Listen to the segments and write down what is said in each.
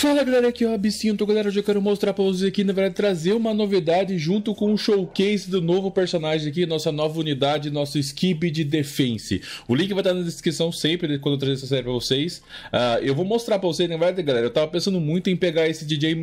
Fala galera, aqui é o Absinto. Galera, hoje eu quero mostrar pra vocês aqui, na verdade, trazer uma novidade junto com o um showcase do novo personagem aqui, nossa nova unidade, nosso skip de defense. O link vai estar na descrição sempre né, quando eu trazer essa série pra vocês. Uh, eu vou mostrar pra vocês, na verdade, galera, eu tava pensando muito em pegar esse DJ,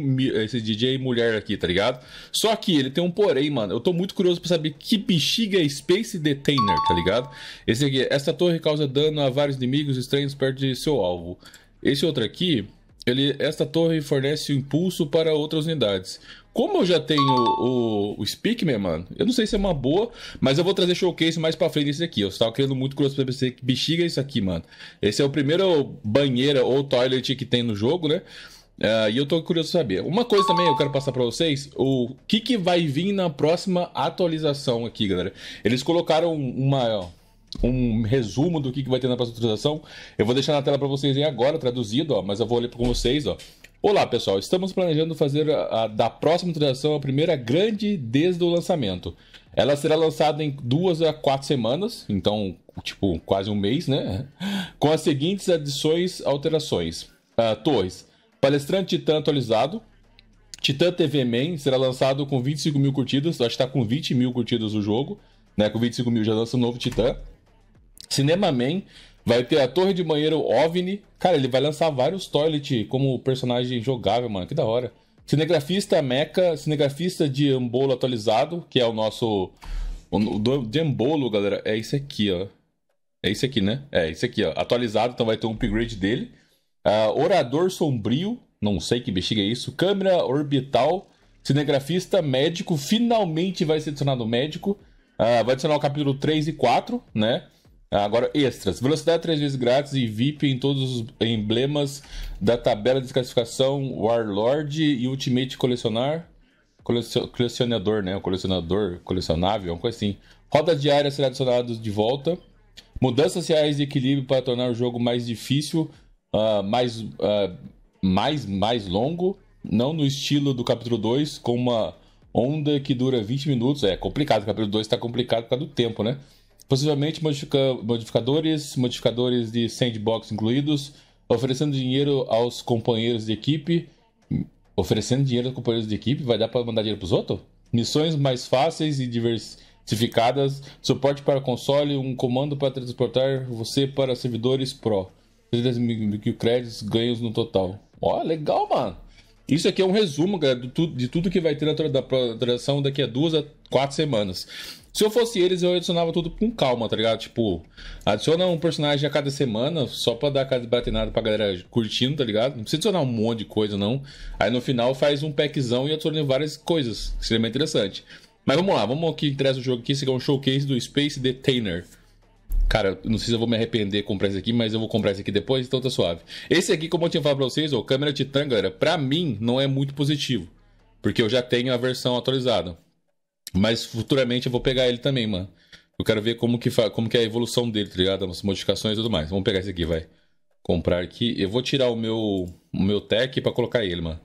esse DJ mulher aqui, tá ligado? Só que ele tem um porém, mano. Eu tô muito curioso pra saber que bexiga é Space Detainer, tá ligado? Esse aqui, esta torre causa dano a vários inimigos estranhos perto de seu alvo. Esse outro aqui, ele, esta torre fornece o impulso para outras unidades. Como eu já tenho o, o, Speakman, mano, eu não sei se é uma boa, mas eu vou trazer showcase mais pra frente nesse aqui. Eu estava querendo muito curioso pra você que bexiga é isso aqui, mano. Esse é o primeiro banheira ou toilet que tem no jogo, né? Uh, e eu tô curioso saber. Uma coisa também eu quero passar para vocês, o que, que vai vir na próxima atualização aqui, galera. Eles colocaram uma, ó, um resumo do que, que vai ter na próxima atualização. Eu vou deixar na tela para vocês aí agora, traduzido, ó, mas eu vou ler com vocês, ó. Olá pessoal, estamos planejando fazer a, a, da próxima atualização a primeira grande desde o lançamento. Ela será lançada em duas a quatro semanas, então, tipo, quase um mês, né? Com as seguintes adições alterações. Uh, torres, palestrante Titã atualizado. Titã TV Man será lançado com 25 mil curtidas, acho que está com 20 mil curtidas o jogo, né? Com 25 mil já lança um novo Titã. Cinema Man. Vai ter a Torre de Banheiro OVNI. Cara, ele vai lançar vários toilet como personagem jogável, mano. Que da hora. Cinegrafista Mecha, cinegrafista de Ambolo atualizado, que é o nosso. O do, de Ambolo, galera, é esse aqui, ó. É esse aqui, né? É esse aqui, ó. Atualizado, então vai ter um upgrade dele. Uh, orador Sombrio, não sei que bexiga é isso. Câmera Orbital, cinegrafista médico, finalmente vai ser adicionado médico. Uh, vai adicionar o capítulo 3 e 4, né? Agora, extras. Velocidade três vezes grátis e VIP em todos os emblemas da tabela de classificação Warlord e Ultimate Colecionar. Colecionador, né? O colecionador, colecionável, uma coisa assim. Rodas diárias adicionadas de volta. Mudanças reais de equilíbrio para tornar o jogo mais difícil, uh, mais, uh, mais, mais longo. Não no estilo do capítulo 2, com uma onda que dura 20 minutos. É complicado, o capítulo 2 está complicado por causa do tempo, né? possivelmente modifica modificadores, modificadores de sandbox incluídos, oferecendo dinheiro aos companheiros de equipe. Oferecendo dinheiro aos companheiros de equipe, vai dar para mandar dinheiro para os outros? Missões mais fáceis e diversificadas, suporte para console, um comando para transportar você para servidores Pro. 30 mil créditos ganhos no total. Ó, legal, mano. Isso aqui é um resumo, de tudo que vai ter na tradução daqui a duas a quatro semanas. Se eu fosse eles, eu adicionava tudo com calma, tá ligado? Tipo, adiciona um personagem a cada semana, só pra dar aquela desbatinada pra galera curtindo, tá ligado? Não precisa adicionar um monte de coisa, não. Aí no final faz um packzão e adiciona várias coisas. Seria bem interessante. Mas vamos lá, vamos ao que interessa o jogo aqui. Esse aqui é um showcase do Space Detainer. Cara, não sei se eu vou me arrepender de comprar esse aqui, mas eu vou comprar esse aqui depois, então tá suave. Esse aqui, como eu tinha falado pra vocês, ó, câmera Titan, galera, pra mim não é muito positivo. Porque eu já tenho a versão atualizada. Mas futuramente eu vou pegar ele também, mano. Eu quero ver como que, como que é a evolução dele, tá ligado? As modificações e tudo mais. Vamos pegar esse aqui, vai. Comprar aqui. Eu vou tirar o meu, o meu tech pra colocar ele, mano.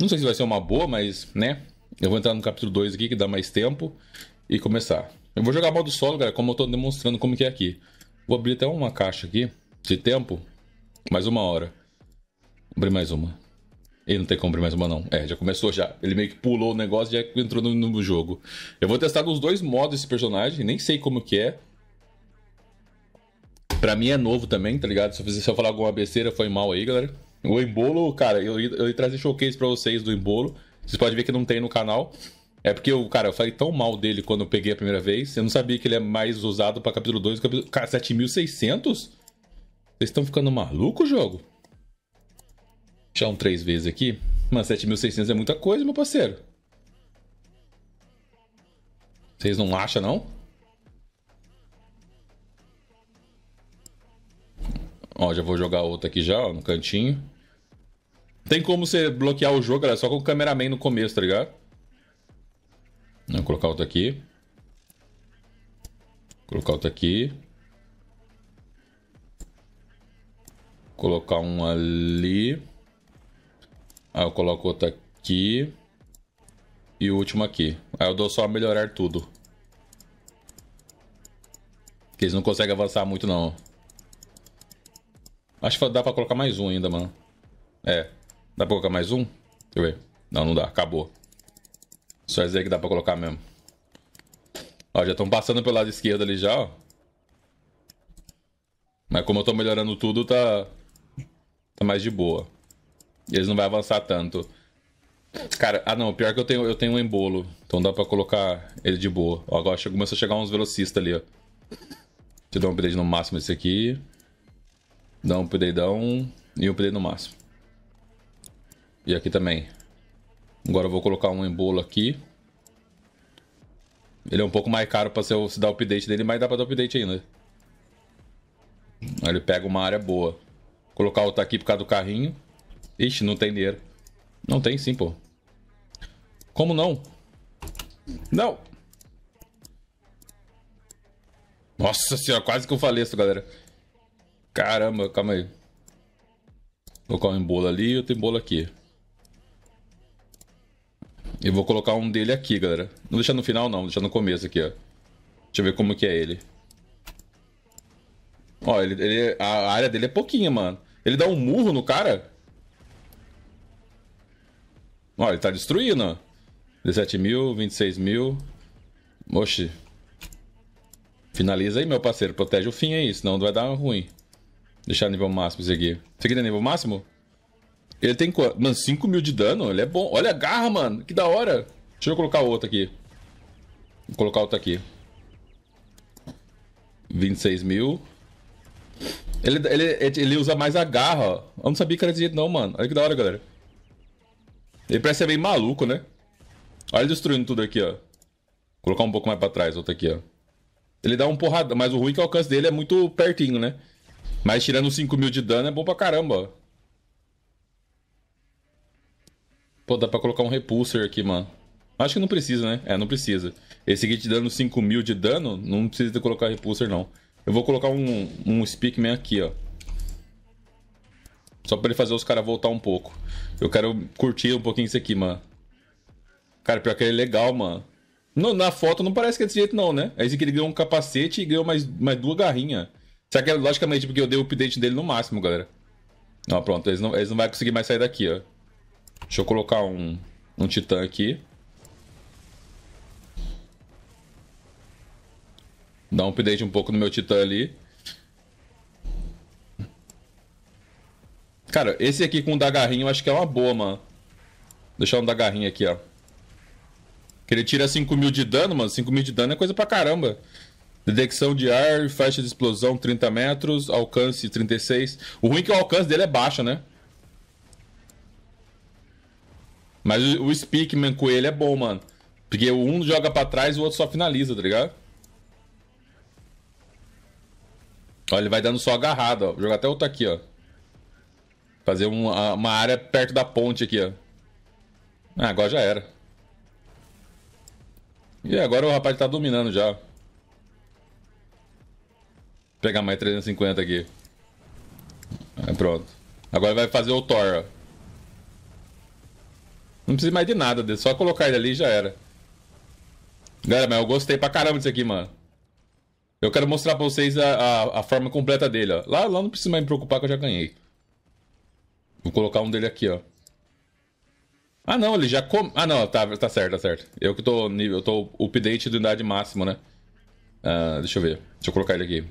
Não sei se vai ser uma boa, mas, né? Eu vou entrar no capítulo 2 aqui, que dá mais tempo. E começar. Eu vou jogar modo solo, galera, como eu tô demonstrando como que é aqui. Vou abrir até uma caixa aqui, de tempo, mais uma hora. Vou abrir mais uma. E não tem como abrir mais uma não. É, já começou já. Ele meio que pulou o negócio e já entrou no, no, jogo. Eu vou testar nos dois modos esse personagem, nem sei como que é. Pra mim é novo também, tá ligado? Se eu, fizer, se eu falar alguma besteira, foi mal aí, galera. O embolo, cara, eu, eu, eu trazer showcase pra vocês do embolo. Vocês podem ver que não tem no canal. É porque, eu, cara, eu falei tão mal dele quando eu peguei a primeira vez. Eu não sabia que ele é mais usado pra capítulo 2 do capítulo... Cara, 7600? Vocês estão ficando maluco, jogo? Já um três vezes aqui. Mas 7600 é muita coisa, meu parceiro. Vocês não acham, não? Ó, já vou jogar outra aqui já, ó, no cantinho. Tem como você bloquear o jogo, galera, só com o cameraman no começo, tá ligado? Vou colocar outro aqui. Colocar outro aqui. Colocar um ali. Aí eu coloco outro aqui. E o último aqui. Aí eu dou só a melhorar tudo. Porque eles não conseguem avançar muito não. Acho que dá pra colocar mais um ainda, mano. É. Dá pra colocar mais um? Deixa eu ver. Não, não dá. Acabou. Só dizer que dá pra colocar mesmo. Ó, já estão passando pelo lado esquerdo ali já, ó. Mas como eu tô melhorando tudo, tá... Tá mais de boa. Eles não vão avançar tanto. Cara, ah não, pior que eu tenho, eu tenho um embolo. Então dá pra colocar ele de boa. Ó, agora começou a chegar uns velocistas ali, ó. Deixa eu dar um upgrade no máximo esse aqui. Dá um upgrade down e um upgrade no máximo. E aqui também. Agora eu vou colocar um embolo aqui. Ele é um pouco mais caro pra se dar update dele, mas dá pra dar update ainda. Aí ele pega uma área boa. Colocar outro aqui por causa do carrinho. Ixi, não tem dinheiro. Não tem sim, pô. Como não? Não! Nossa senhora, quase que eu faleço, galera. Caramba, calma aí. Vou colocar um embolo ali e outro embolo aqui. Eu vou colocar um dele aqui, galera. Não deixar no final, não. Deixa deixar no começo aqui, ó. Deixa eu ver como que é ele. Ó, ele, ele, a área dele é pouquinha, mano. Ele dá um murro no cara. Ó, ele tá destruindo, ó. 17 mil, 26 mil. Oxi. Finaliza aí, meu parceiro. Protege o fim aí, senão vai dar ruim. Deixar nível máximo isso aqui. Isso aqui é nível máximo? Ele tem. Mano, 5 mil de dano, ele é bom. Olha a garra, mano. Que da hora. Deixa eu colocar outro aqui. Vou colocar outro aqui. 26 mil. Ele, ele, ele usa mais a garra. Eu não sabia que era desse jeito, não, mano. Olha que da hora, galera. Ele parece ser bem maluco, né? Olha ele destruindo tudo aqui, ó. Vou colocar um pouco mais pra trás, outro aqui, ó. Ele dá um porrada, mas o ruim é que o alcance dele é muito pertinho, né? Mas tirando 5 mil de dano é bom pra caramba, ó. Pô, dá pra colocar um repulsor aqui, mano. Acho que não precisa, né? É, não precisa. Esse aqui te dando 5 mil de dano, não precisa colocar repulsor, não. Eu vou colocar um, um Speakman aqui, ó. Só pra ele fazer os caras voltar um pouco. Eu quero curtir um pouquinho isso aqui, mano. Cara, pior que ele é legal, mano. na foto não parece que é desse jeito, não, né? É esse que ele ganhou um capacete e ganhou mais, mais duas garrinhas. Será que é logicamente porque eu dei o update dele no máximo, galera? Não, pronto, eles não, eles não vão conseguir mais sair daqui, ó. Deixa eu colocar um, um titã aqui. Dá um update um pouco no meu titã ali. Cara, esse aqui com o dagarrinho eu acho que é uma boa, mano. Vou deixar um dagarrinho aqui, ó. Que ele tira 5 mil de dano, mano. 5 mil de dano é coisa pra caramba. Detecção de ar, faixa de explosão 30 metros, alcance 36. O ruim é que o alcance dele é baixo, né? Mas o, Speakman com ele é bom, mano. Porque um joga pra trás e o outro só finaliza, tá ligado? Olha, ele vai dando só agarrada, ó. Vou jogar até outro aqui, ó. Fazer uma, uma área perto da ponte aqui, ó. Ah, agora já era. E agora o rapaz tá dominando já. Vou pegar mais 350 aqui. Aí pronto. Agora vai fazer o Thor, ó. Não precisa mais de nada dele, só colocar ele ali e já era. Galera, mas eu gostei pra caramba disso aqui, mano. Eu quero mostrar pra vocês a, a, a, forma completa dele, ó. Lá, lá não precisa mais me preocupar que eu já ganhei. Vou colocar um dele aqui, ó. Ah, não, ele já come... Ah, não, tá, tá certo, tá certo. Eu que tô nível... Eu tô update de idade máximo, né? Ah, deixa eu ver. Deixa eu colocar ele aqui.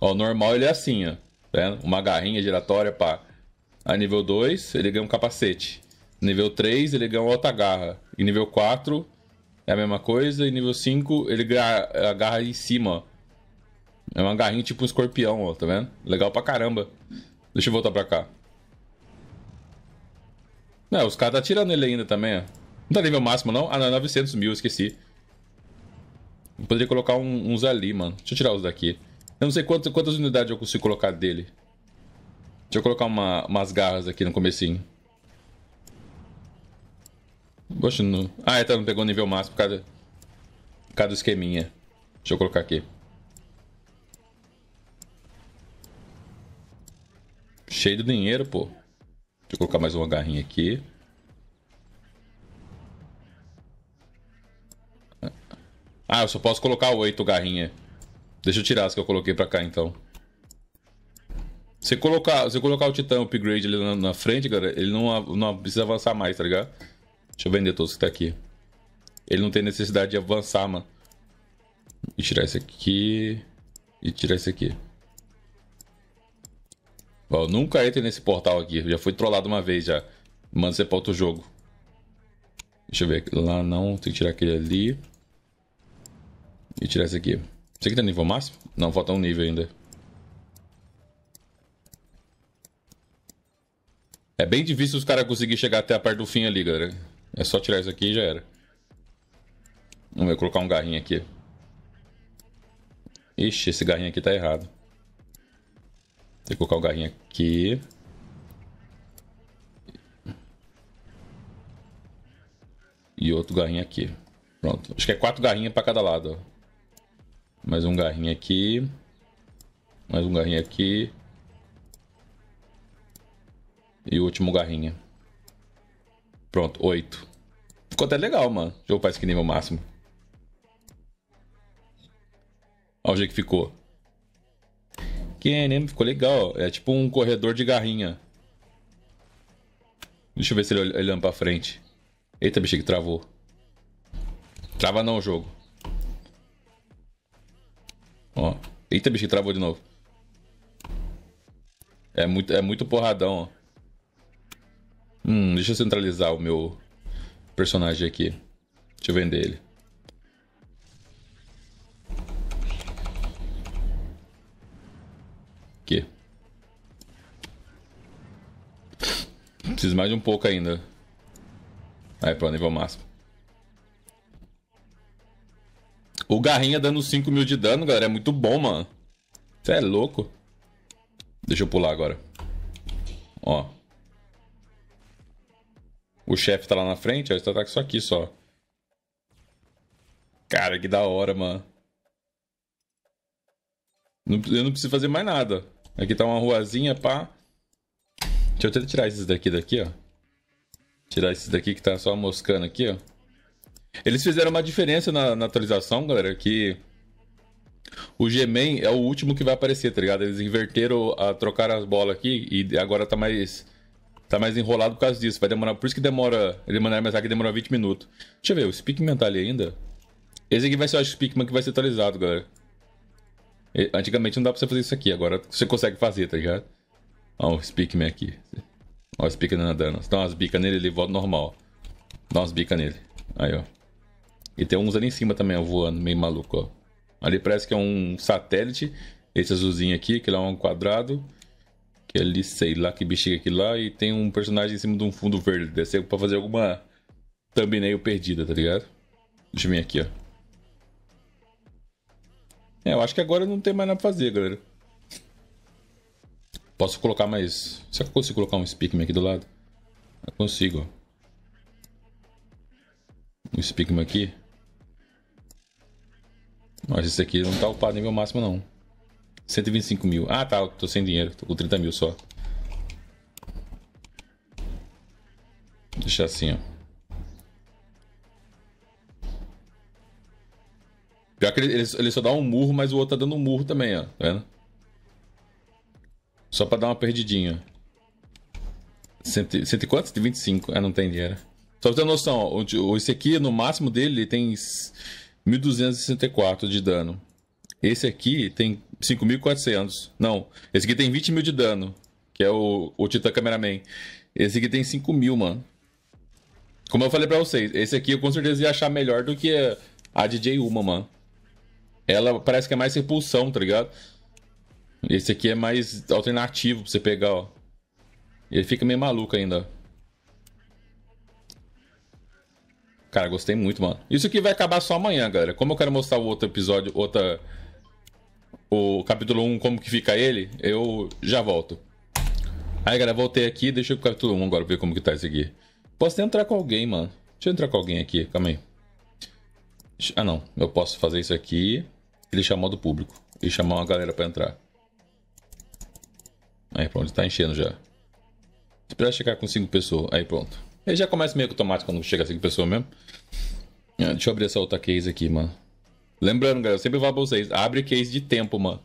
Ó, normal ele é assim, ó. Tá vendo? Uma garrinha giratória, pá. A nível 2, ele ganha um capacete. Nível 3, ele ganha outra garra. E nível 4 é a mesma coisa. E nível 5, ele ganha a garra em cima. É uma garrinha tipo um escorpião, ó, tá vendo? Legal pra caramba. Deixa eu voltar pra cá. Não, os caras tá tirando ele ainda também, ó. Não tá nível máximo, não? Ah, não, é 900 mil, esqueci. Eu poderia colocar um, uns ali, mano. Deixa eu tirar os daqui. Eu não sei quantas, quantas unidades eu consigo colocar dele. Deixa eu colocar uma, umas garras aqui no comecinho. Oxe, não. Ah, então não pegou nível máximo por causa, por causa do esqueminha. Deixa eu colocar aqui. Cheio de dinheiro, pô. Deixa eu colocar mais uma garrinha aqui. Ah, eu só posso colocar oito garrinha. Deixa eu tirar as que eu coloquei pra cá, então. Se colocar, se colocar o Titã Upgrade ali na, na frente, cara, ele não, não precisa avançar mais, tá ligado? Deixa eu vender todos que tá aqui. Ele não tem necessidade de avançar, mano. E tirar esse aqui. E tirar esse aqui. Ó, nunca entre nesse portal aqui. Já fui trollado uma vez já. Manda você pra outro jogo. Deixa eu ver. Lá não. Tem que tirar aquele ali. E tirar esse aqui. Esse aqui tá nível máximo? Não, falta um nível ainda. É bem difícil os caras conseguirem chegar até a parte do fim ali, galera. É só tirar isso aqui e já era. Vamos ver, colocar um garrinho aqui. Ixi, esse garrinho aqui tá errado. Tem que colocar o garrinho aqui. E outro garrinho aqui. Pronto. Acho que é quatro garrinhas para cada lado. Ó. Mais um garrinho aqui. Mais um garrinho aqui. E o último garrinho. Pronto, 8. Ficou até legal, mano. Jogo parece que nível é máximo. Olha o jeito que ficou. QNM ficou legal. É tipo um corredor de garrinha. Deixa eu ver se ele olhando pra frente. Eita, bicho, que travou. Trava não o jogo. Ó. Eita, bicho, que travou de novo. É muito, é muito porradão, ó. Hum, deixa eu centralizar o meu personagem aqui. Deixa eu vender ele. Aqui. Preciso mais de um pouco ainda. Aí, pronto, nível máximo. O Garrinha dando 5 mil de dano, galera, é muito bom, mano. Você é louco. Deixa eu pular agora. Ó. O chefe tá lá na frente, ó. Esse ataque só aqui, só. Cara, que da hora, mano. Não, eu não preciso fazer mais nada. Aqui tá uma ruazinha, pá. Deixa eu tentar tirar esses daqui daqui, ó. Tirar esses daqui que tá só moscando aqui, ó. Eles fizeram uma diferença na, na atualização, galera, que... O G-Man é o último que vai aparecer, tá ligado? Eles inverteram, a, trocaram as bolas aqui e agora tá mais tá mais enrolado por causa disso. Vai demorar. Por isso que demora. Ele mandar mensagem que demora 20 minutos. Deixa eu ver, o Speakman tá ali ainda. Esse aqui vai ser o Speakman que vai ser atualizado, galera. E, antigamente não dá pra você fazer isso aqui, agora você consegue fazer, tá ligado? Ó, o Speakman aqui. Ó, o Speakman nadando. Você dá umas bicas nele, ele volta normal. Dá umas bicas nele. Aí, ó. E tem uns ali em cima também, ó, voando, meio maluco, ó. Ali parece que é um satélite. Esse azulzinho aqui, que ele é um quadrado que é ali, sei lá que bexiga aqui lá, e tem um personagem em cima de um fundo verde. Deve ser pra fazer alguma thumbnail perdida, tá ligado? Deixa eu vir aqui, ó. É, eu acho que agora não tem mais nada pra fazer, galera. Posso colocar mais... Será que eu consigo colocar um Speakman aqui do lado? Eu consigo, ó. Um Speakman aqui. Mas esse aqui não tá ocupado nível máximo, não. 125 mil. Ah, tá, tô sem dinheiro. Tô com 30 mil só. Deixar assim, ó. Pior que ele, ele, só dá um murro, mas o outro tá dando um murro também, ó. Tá vendo? Só pra dar uma perdidinha. Cento, cento e quanto? 125. Ah, é, não tem dinheiro. Só pra ter noção, ó, esse aqui, no máximo dele, ele tem 1264 de dano. Esse aqui tem 5.400. Não, esse aqui tem 20 mil de dano, que é o, o Titã Cameraman. Esse aqui tem 5 mil, mano. Como eu falei pra vocês, esse aqui eu com certeza ia achar melhor do que a DJ Uma, mano. Ela parece que é mais repulsão, tá ligado? Esse aqui é mais alternativo pra você pegar, ó. Ele fica meio maluco ainda, Cara, gostei muito, mano. Isso aqui vai acabar só amanhã, galera. Como eu quero mostrar o outro episódio, outra o capítulo 1, como que fica ele, eu já volto. Aí, galera, voltei aqui, deixa eu pro capítulo 1 agora ver como que tá esse aqui. Posso entrar com alguém, mano. Deixa eu entrar com alguém aqui, calma aí. Ah, não. Eu posso fazer isso aqui Ele deixar do público. E chamar uma galera pra entrar. Aí, pronto, tá enchendo já. Espera chegar com 5 pessoas. Aí, pronto. Ele já começa meio automático quando chega a 5 pessoas mesmo. Ah, deixa eu abrir essa outra case aqui, mano. Lembrando, galera, eu sempre falo pra vocês, abre case de tempo, mano.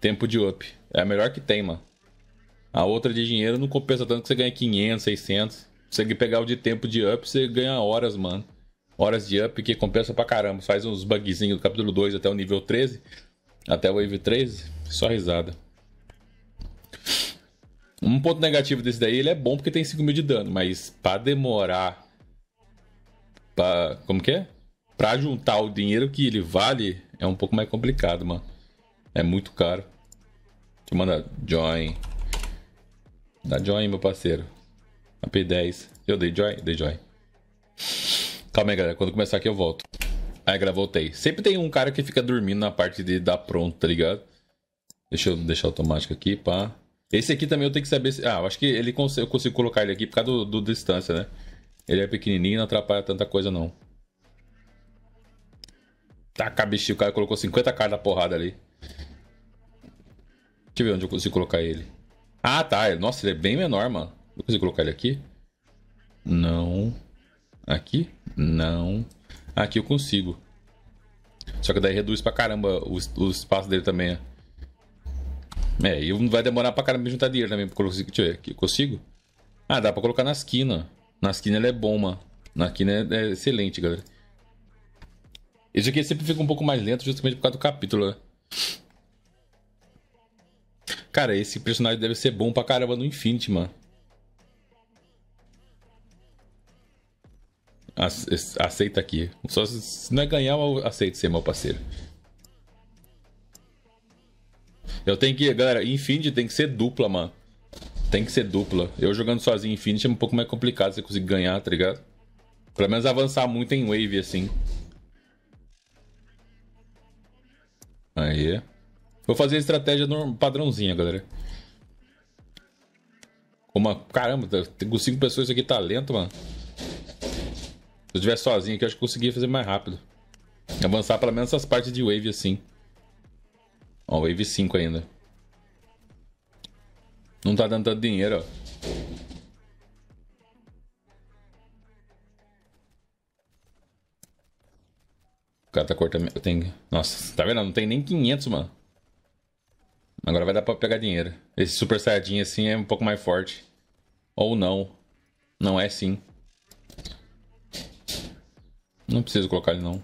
Tempo de up. É a melhor que tem, mano. A outra de dinheiro não compensa tanto que você ganha 500, 600. Se você pegar o de tempo de up, você ganha horas, mano. Horas de up que compensa pra caramba. Faz uns bugzinhos do capítulo 2 até o nível 13. Até o wave 13. Só risada. Um ponto negativo desse daí, ele é bom porque tem 5 mil de dano. Mas pra demorar... Pra... Como que é? pra juntar o dinheiro que ele vale é um pouco mais complicado, mano. É muito caro. Deixa eu mandar join. Dá join, meu parceiro. AP10. Eu dei join? Dei join. Calma aí, galera. Quando começar aqui eu volto. Aí, galera, voltei. Sempre tem um cara que fica dormindo na parte de dar pronto, tá ligado? Deixa eu deixar automático aqui, pá. Esse aqui também eu tenho que saber se... Ah, eu acho que ele cons... eu consigo colocar ele aqui por causa do, do distância, né? Ele é pequenininho, não atrapalha tanta coisa não. Taca, bicho, o cara colocou 50k da porrada ali. Deixa eu ver onde eu consigo colocar ele. Ah, tá. Nossa, ele é bem menor, mano. Eu consigo colocar ele aqui? Não. Aqui? Não. Aqui eu consigo. Só que daí reduz pra caramba o, o espaço dele também. Né? É, e vai demorar pra caramba juntar dinheiro também. Porque eu deixa eu ver aqui. Consigo? Ah, dá pra colocar na esquina. Na esquina ele é bom, mano. Na esquina é, é excelente, galera. Esse aqui sempre fica um pouco mais lento, justamente por causa do capítulo, né? Cara, esse personagem deve ser bom pra caramba no Infinity, mano. Aceita aqui. Só se não é ganhar, eu aceito ser meu parceiro. Eu tenho que. Galera, Infinity tem que ser dupla, mano. Tem que ser dupla. Eu jogando sozinho Infinity é um pouco mais complicado você conseguir ganhar, tá ligado? Pelo menos avançar muito em wave, assim. Aí. Vou fazer a estratégia padrãozinha, galera. Uma... Caramba, tá, com cinco pessoas isso aqui tá lento, mano. Se eu estiver sozinho aqui, eu acho que conseguia fazer mais rápido. Avançar pelo menos essas partes de wave assim. Ó, wave 5 ainda. Não tá dando tanto dinheiro, ó. cara tá cortando. Eu tenho. Nossa, tá vendo? Não tem nem 500, mano. Agora vai dar pra pegar dinheiro. Esse Super Saiyajin assim é um pouco mais forte. Ou não. Não é sim. Não preciso colocar ele não.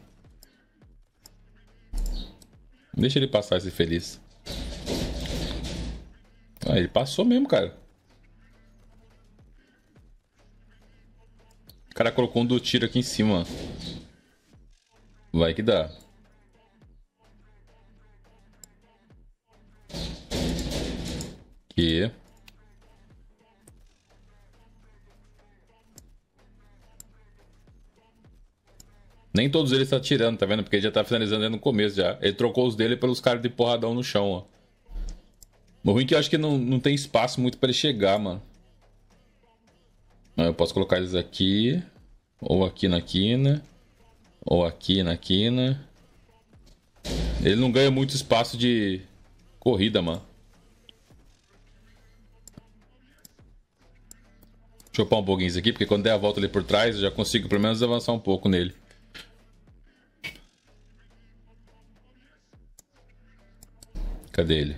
Deixa ele passar esse feliz. Ah, ele passou mesmo, cara. O cara colocou um do tiro aqui em cima. Vai que dá. Que... Nem todos eles tá tirando, tá vendo? Porque ele já tá finalizando no começo já. Ele trocou os dele pelos caras de porradão no chão, ó. O ruim é que eu acho que não, não tem espaço muito pra ele chegar, mano. Eu posso colocar eles aqui. Ou aqui na quina. Ou aqui na quina. Ele não ganha muito espaço de corrida, mano. chupar um pouquinho isso aqui, porque quando der a volta ali por trás, eu já consigo pelo menos avançar um pouco nele. Cadê ele?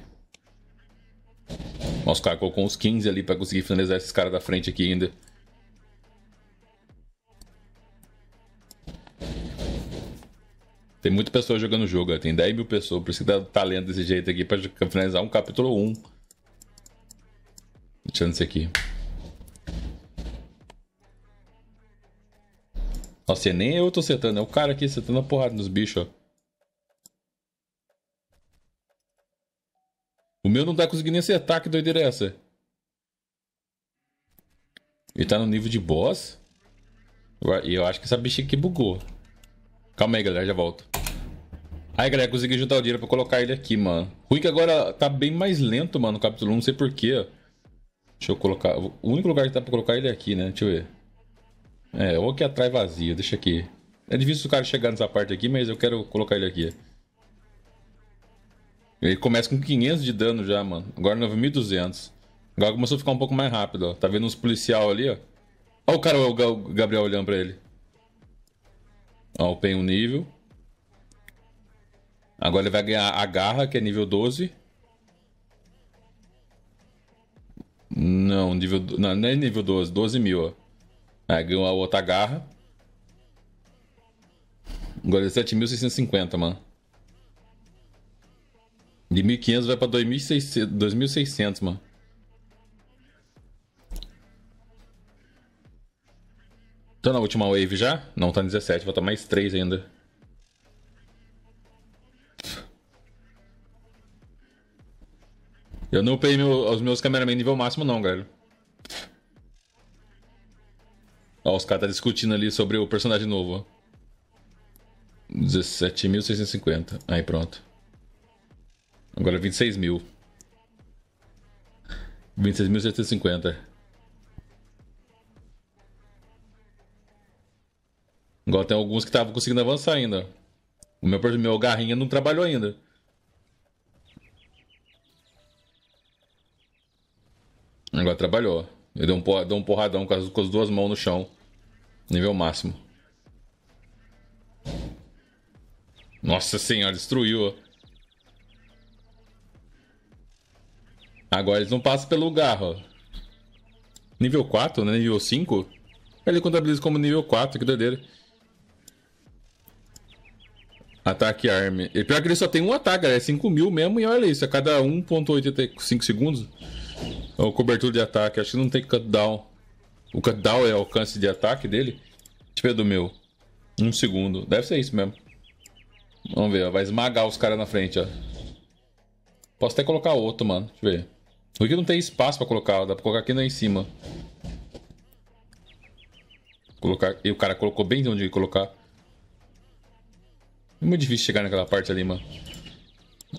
Nossa, cara colocou uns 15 ali pra conseguir finalizar esses caras da frente aqui ainda. Tem muita pessoa jogando o jogo, ó. Né? tem 10 mil pessoas. Por isso que tá lendo desse jeito aqui pra finalizar um capítulo 1. Deixando isso aqui. Nossa, nem eu tô setando, é o cara aqui setando a porrada nos bichos, ó. O meu não tá conseguindo acertar, que doideira é essa? Ele tá no nível de boss? E eu acho que essa bicha aqui bugou. Calma aí, galera, já volto. Aí, galera, consegui juntar o dinheiro pra colocar ele aqui, mano. Ruim que agora tá bem mais lento, mano, o capítulo 1, não sei porquê, ó. Deixa eu colocar... O único lugar que dá pra colocar ele é aqui, né? Deixa eu ver. É, ou aqui é atrás vazio, deixa aqui. É difícil o cara chegar nessa parte aqui, mas eu quero colocar ele aqui. Ele começa com 500 de dano já, mano. Agora 9.200. Agora começou a ficar um pouco mais rápido, ó. Tá vendo uns policial ali, ó. Ó o cara, o Gabriel olhando pra ele. Ó, o PEN um nível. Agora ele vai ganhar a garra, que é nível 12. Não, nível, não, não é nível 12, 12 mil. Ó. Aí ganhou a outra garra. Agora é 7.650, mano. De 1.500 vai pra 2.600, mano. Tô na última wave já? Não, tá 17, falta mais 3 ainda. Eu não upei meu, os meus cameraman nível máximo não, galera. Ó, os caras tá discutindo ali sobre o personagem novo, ó. 17.650. Aí pronto. Agora 26 mil. 26.750. Agora tem alguns que estavam conseguindo avançar ainda. O meu, meu garrinha não trabalhou ainda. Agora trabalhou. Eu dei um, porra, dei um porradão com as, com as duas mãos no chão. Nível máximo. Nossa senhora, destruiu. Agora eles não passam pelo garro. Nível 4, né? Nível 5? Ele contabiliza como nível 4, que doideira. Ataque arm. E pior que ele só tem um ataque, galera. É 5 mil mesmo e olha isso. A cada 1.85 segundos. Ou cobertura de ataque. Acho que não tem cutdown. O cutdown é alcance de ataque dele? Tipo, é do meu. Um segundo. Deve ser isso mesmo. Vamos ver, ó. Vai esmagar os caras na frente, ó. Posso até colocar outro, mano. Deixa eu ver. Por que não tem espaço pra colocar, ó. Dá pra colocar aqui lá né, em cima. Colocar... E o cara colocou bem onde colocar. É muito difícil chegar naquela parte ali, mano.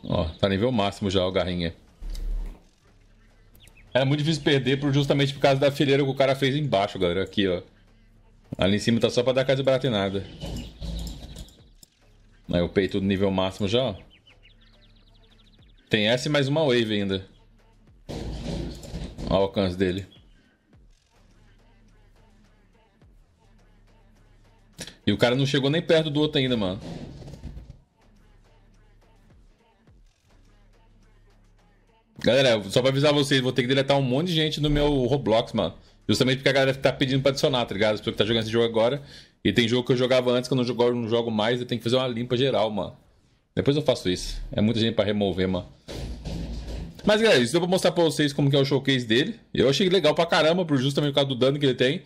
Ó, tá nível máximo já o garrinha. Era muito difícil perder por, justamente por causa da fileira que o cara fez embaixo, galera. Aqui, ó. Ali em cima tá só pra dar casa baratinada. em nada. Aí o peito do nível máximo já, ó. Tem essa e mais uma wave ainda. Olha o alcance dele. E o cara não chegou nem perto do outro ainda, mano. Galera, só pra avisar vocês, vou ter que deletar um monte de gente no meu Roblox, mano. Justamente porque a galera tá pedindo pra adicionar, tá ligado? As pessoas que tá jogando esse jogo agora. E tem jogo que eu jogava antes, que eu não jogo, não jogo mais, eu tenho que fazer uma limpa geral, mano. Depois eu faço isso. É muita gente pra remover, mano. Mas, galera, isso eu vou mostrar pra vocês como que é o showcase dele. Eu achei legal pra caramba, justamente por causa do dano que ele tem.